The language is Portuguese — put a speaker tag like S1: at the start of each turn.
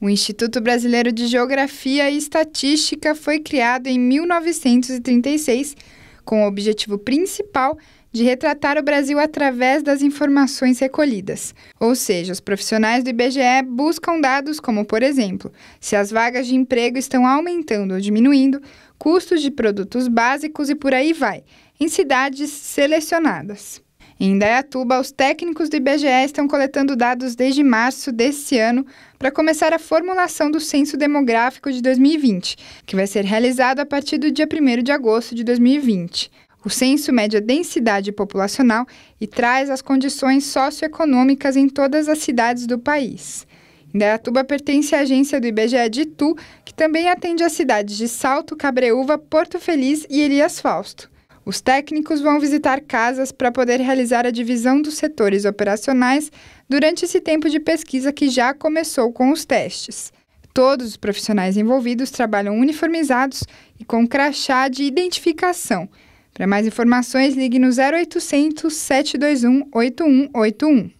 S1: O Instituto Brasileiro de Geografia e Estatística foi criado em 1936 com o objetivo principal de retratar o Brasil através das informações recolhidas. Ou seja, os profissionais do IBGE buscam dados como, por exemplo, se as vagas de emprego estão aumentando ou diminuindo, custos de produtos básicos e por aí vai, em cidades selecionadas. Em Indaiatuba, os técnicos do IBGE estão coletando dados desde março deste ano para começar a formulação do Censo Demográfico de 2020, que vai ser realizado a partir do dia 1 de agosto de 2020. O censo mede a densidade populacional e traz as condições socioeconômicas em todas as cidades do país. Indaiatuba pertence à agência do IBGE de Itu, que também atende as cidades de Salto, Cabreúva, Porto Feliz e Elias Fausto. Os técnicos vão visitar casas para poder realizar a divisão dos setores operacionais durante esse tempo de pesquisa que já começou com os testes. Todos os profissionais envolvidos trabalham uniformizados e com crachá de identificação. Para mais informações, ligue no 0800 721 8181.